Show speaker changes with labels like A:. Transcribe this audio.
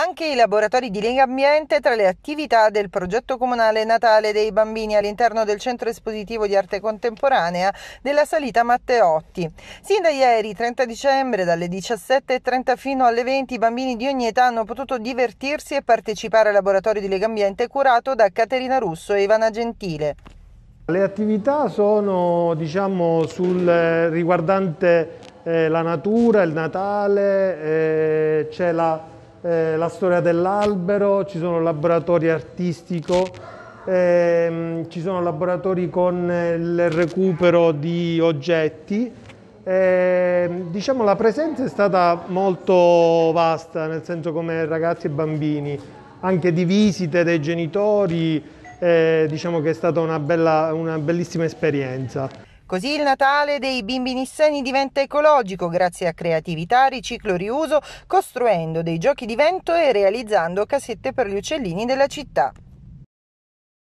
A: anche i laboratori di Lega Ambiente tra le attività del progetto comunale Natale dei bambini all'interno del centro espositivo di arte contemporanea della salita Matteotti. Sin da ieri, 30 dicembre, dalle 17.30 fino alle 20, i bambini di ogni età hanno potuto divertirsi e partecipare al laboratorio di Lega Ambiente curato da Caterina Russo e Ivana Gentile.
B: Le attività sono diciamo, sul, riguardante eh, la natura, il Natale, eh, c'è la eh, la storia dell'albero, ci sono laboratori artistico, ehm, ci sono laboratori con eh, il recupero di oggetti. Eh, diciamo la presenza è stata molto vasta, nel senso come ragazzi e bambini, anche di visite dei genitori, eh, diciamo che è stata una, bella, una bellissima esperienza.
A: Così il Natale dei bimbi nisseni diventa ecologico grazie a creatività, riciclo, riuso, costruendo dei giochi di vento e realizzando casette per gli uccellini della città.